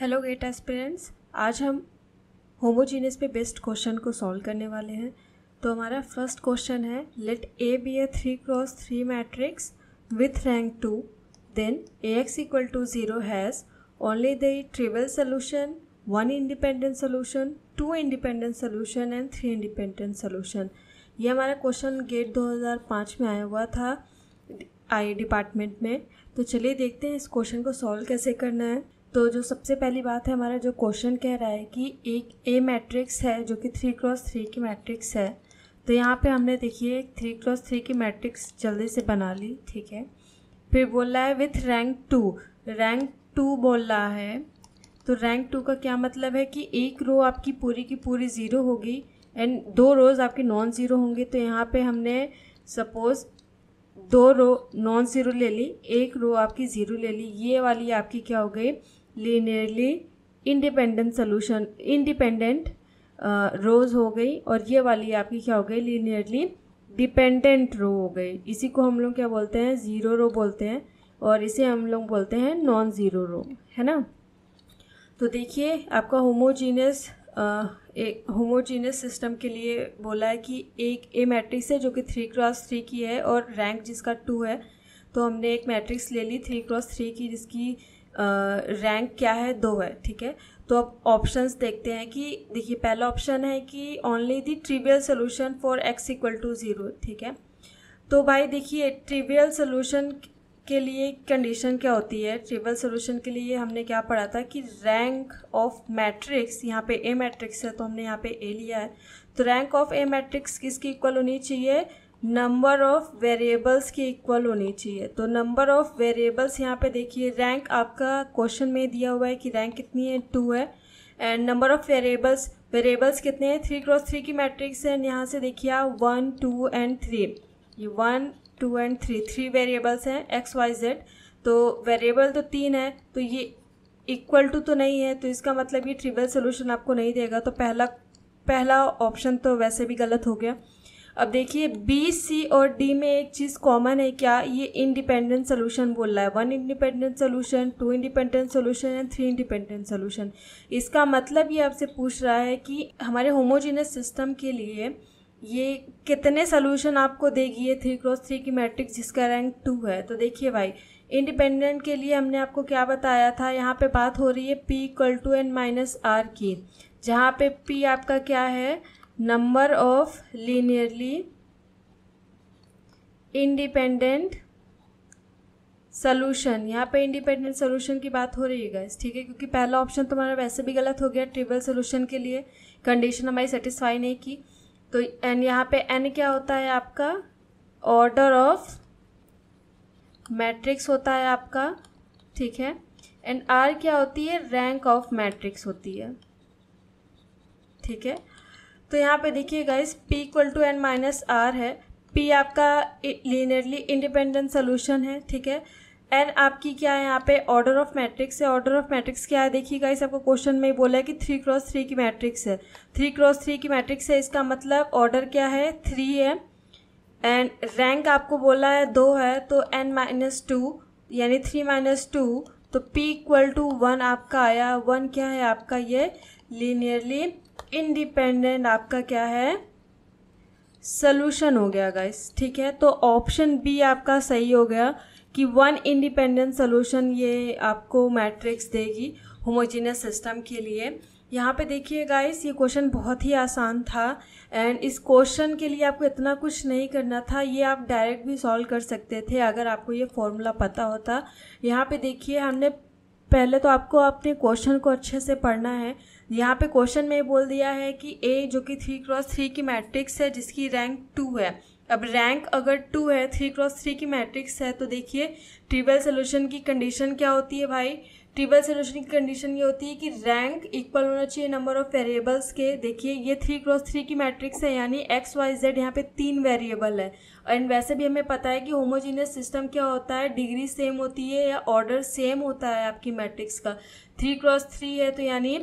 hello gate aspirants आज हम homogeneous पे बेस्ट क्वेश्चन को सॉल्व करने वाले हैं तो हमारा फर्स्ट क्वेश्चन है let A be A three cross three matrix with rank two then A X equal to zero has only the trivial solution one independent solution two independent solution and three independent solution ये हमारा question gate 2005 में आया हुआ था आई department में तो चलिए देखते हैं इस क्वेश्चन को सॉल्व कैसे करना है तो जो सबसे पहली बात है हमारा जो क्वेश्चन कह रहा है कि एक ए मैट्रिक्स है जो कि थ्री क्रॉस थ्री की मैट्रिक्स है तो यहाँ पे हमने देखिए थ्री क्रॉस थ्री की मैट्रिक्स जल्दी से बना ली ठीक है फिर बोल रहा है with rank two rank two बोल रहा है तो रैंक टू का क्या मतलब है कि एक रो आपकी पूरी की पूरी ज़ीरो होगी एंड दो रोज़ आपके नॉन ज़ीरो होंगे तो यहाँ पे हमने सपोज़ दो रो नॉन ज़ीरो ले ली एक रो आपकी ज़ीरो ले ली ये वाली आपकी क्या हो गई linearly independent solution independent rows हो गई और ये वाली आपकी क्या हो गई लीनियरली डिपेंडेंट रो हो गई इसी को हम लोग क्या बोलते हैं ज़ीरो रो बोलते हैं और इसे हम लोग बोलते हैं नॉन ज़ीरो रो है ना तो देखिए आपका होमोजीनियस uh, एक होमोजीनियस सिस्टम के लिए बोला है कि एक ए मैट्रिक्स है जो कि थ्री क्रॉस थ्री की है और रैंक जिसका टू है तो हमने एक मैट्रिक्स ले ली थ्री क्रॉस थ्री की जिसकी रैंक क्या है दो है ठीक है तो अब ऑप्शंस देखते हैं कि देखिए पहला ऑप्शन है कि only the trivial solution for X equal to zero ठीक है तो भाई देखिए ट्रिवियल सोल्यूशन के लिए कंडीशन क्या होती है ट्रिवियल सोल्यूशन के लिए हमने क्या पढ़ा था कि रैंक ऑफ मैट्रिक्स यहाँ पे ए मैट्रिक्स है तो हमने यहाँ पे ए लिया है तो रैंक ऑफ ए मैट्रिक्स किसकी इक्वल होनी चाहिए नंबर ऑफ़ वेरिएबल्स की इक्वल होनी चाहिए तो नंबर ऑफ़ वेरिएबल्स यहाँ पे देखिए रैंक आपका क्वेश्चन में दिया हुआ है कि रैंक कितनी है टू है and number of variables variables कितने हैं थ्री क्रॉस थ्री की मैट्रिक्स है यहाँ से देखिए आप वन टू एंड थ्री ये one two and three three variables हैं एक्स वाई जेड तो वेरिएबल तो तीन है तो ये इक्वल टू तो नहीं है तो इसका मतलब ये ट्रिबल सोल्यूशन आपको नहीं देगा तो पहला पहला ऑप्शन तो वैसे भी गलत हो गया अब देखिए बी सी और डी में एक चीज़ कॉमन है क्या ये इंडिपेंडेंट सोल्यूशन बोल रहा है one independent solution two independent solution and three independent solution इसका मतलब ये आपसे पूछ रहा है कि हमारे होमोजीनियस सिस्टम के लिए ये कितने सोल्यूशन आपको देगी ये थ्री क्रॉस थ्री की मैट्रिक्स जिसका रैंक टू है तो देखिए भाई इंडिपेंडेंट के लिए हमने आपको क्या बताया था यहाँ पे बात हो रही है P equal to N minus R की जहाँ पे पी आपका क्या है number of linearly independent solution यहाँ पे इंडिपेंडेंट सोल्यूशन की बात हो रही है गैस ठीक है क्योंकि पहला ऑप्शन तुम्हारा वैसे भी गलत हो गया ट्रिबल सोल्यूशन के लिए कंडीशन हमारी सेटिस्फाई नहीं की तो एन यहाँ पे एन क्या होता है आपका ऑर्डर ऑफ मैट्रिक्स होता है आपका ठीक है एंड आर क्या होती है रैंक ऑफ मैट्रिक्स होती है ठीक है तो यहाँ पे देखिए guys p equal to N minus R है p आपका लीनियरली इंडिपेंडेंट सोल्यूशन है ठीक है एन आपकी क्या है यहाँ पे ऑर्डर ऑफ मैट्रिक्स है ऑर्डर ऑफ मैट्रिक्स क्या है देखिए गाइस आपको क्वेश्चन में ही बोला है कि थ्री क्रॉस थ्री की मैट्रिक्स है थ्री क्रॉस थ्री की मैट्रिक्स है इसका मतलब ऑर्डर क्या है थ्री है एंड रैंक आपको बोला है दो है तो एन माइनस टू यानी थ्री माइनस टू तो p इक्वल टू वन आपका आया वन क्या है आपका ये लीनियरली इंडिपेंडेंट आपका क्या है सोल्यूशन हो गया गाइस ठीक है तो ऑप्शन बी आपका सही हो गया कि वन इंडिपेंडेंट सोल्यूशन ये आपको मैट्रिक्स देगी होमोजीनियस सिस्टम के लिए यहाँ पे देखिए गाइस ये क्वेश्चन बहुत ही आसान था एंड इस क्वेश्चन के लिए आपको इतना कुछ नहीं करना था ये आप डायरेक्ट भी सॉल्व कर सकते थे अगर आपको ये फॉर्मूला पता होता यहाँ पे देखिए हमने पहले तो आपको अपने क्वेश्चन को अच्छे से पढ़ना है यहाँ पे क्वेश्चन में बोल दिया है कि ए जो कि थ्री क्रॉस थ्री की मैट्रिक्स है जिसकी रैंक टू है अब रैंक अगर टू है थ्री क्रॉस थ्री की मैट्रिक्स है तो देखिए ट्रिबल सोल्यूशन की कंडीशन क्या होती है भाई ट्रिपल सोल्यूशन की कंडीशन ये होती है कि रैंक इक्वल होना चाहिए नंबर ऑफ वेरिएबल्स के देखिए ये थ्री क्रॉस थ्री की मैट्रिक्स है यानी एक्स वाई जेड यहाँ पे तीन वेरिएबल है एंड वैसे भी हमें पता है कि होमोजीनियस सिस्टम क्या होता है डिग्री सेम होती है या ऑर्डर सेम होता है आपकी मैट्रिक्स का थ्री क्रॉस थ्री है तो यानी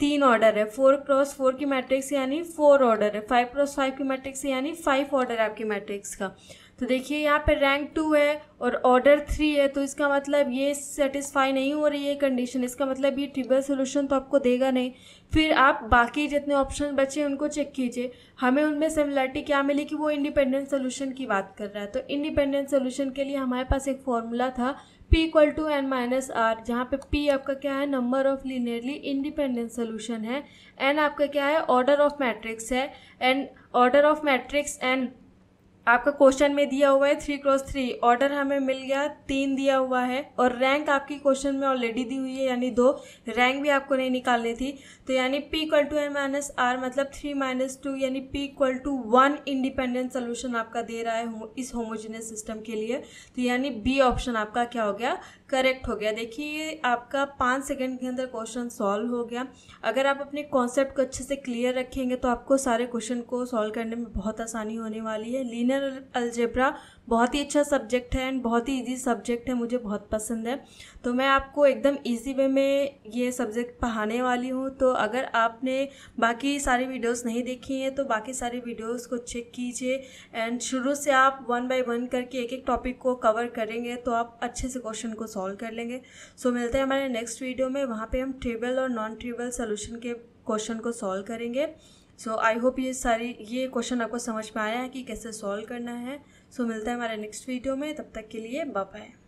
तीन ऑर्डर है फोर क्रॉस फोर की मैट्रिक्स यानी फोर ऑर्डर है फाइव क्रॉस फाइव की मैट्रिक्स यानी फाइव ऑर्डर है आपकी मैट्रिक्स का तो देखिए यहाँ पे रैंक टू है और ऑर्डर थ्री है तो इसका मतलब ये सेटिस्फाई नहीं हो रही है कंडीशन इसका मतलब ये ट्रिबल सोल्यूशन तो आपको देगा नहीं फिर आप बाकी जितने ऑप्शन बचे उनको चेक कीजिए हमें उनमें सिमिलरिटी क्या मिली कि वो इंडिपेंडेंट सोल्यूशन की बात कर रहा है तो इंडिपेंडेंट सोल्यूशन के लिए हमारे पास एक फॉर्मूला था P equal to N minus R जहाँ पे पी आपका क्या है number of linearly independent solution है एन आपका क्या है ऑर्डर ऑफ मैट्रिक्स है and order of matrix N आपका क्वेश्चन में दिया हुआ है थ्री क्रॉस थ्री ऑर्डर हमें मिल गया तीन दिया हुआ है और रैंक आपकी क्वेश्चन में ऑलरेडी दी हुई है यानी दो रैंक भी आपको नहीं निकालनी थी तो यानी P equal to N minus R मतलब थ्री माइनस टू यानी P equal to one independent solution आपका दे रहा है इस होमोजीनियस सिस्टम के लिए तो यानी बी ऑप्शन आपका क्या हो गया करेक्ट हो गया देखिए आपका पाँच सेकेंड के अंदर क्वेश्चन सॉल्व हो गया अगर आप अपने कॉन्सेप्ट को अच्छे से क्लियर रखेंगे तो आपको सारे क्वेश्चन को सॉल्व करने में बहुत आसानी होने वाली है लीन लीनियर अल्जेब्रा बहुत ही अच्छा सब्जेक्ट है एंड बहुत ही इजी सब्जेक्ट है मुझे बहुत पसंद है तो मैं आपको एकदम इजी वे में ये सब्जेक्ट पढ़ाने वाली हूँ तो अगर आपने बाकी सारी वीडियोस नहीं देखी हैं तो बाकी सारी वीडियोस को चेक कीजिए एंड शुरू से आप वन बाय वन करके एक एक टॉपिक को कवर करेंगे तो आप अच्छे से क्वेश्चन को सॉल्व कर लेंगे सो so, मिलते हैं हमारे नेक्स्ट वीडियो में वहाँ पर हम ट्रिबल और नॉन ट्रिबल सोल्यूशन के क्वेश्चन को सॉल्व करेंगे सो आई होप ये सारी ये क्वेश्चन आपको समझ में आया है कि कैसे सॉल्व करना है सो so, मिलता है हमारे नेक्स्ट वीडियो में तब तक के लिए बाय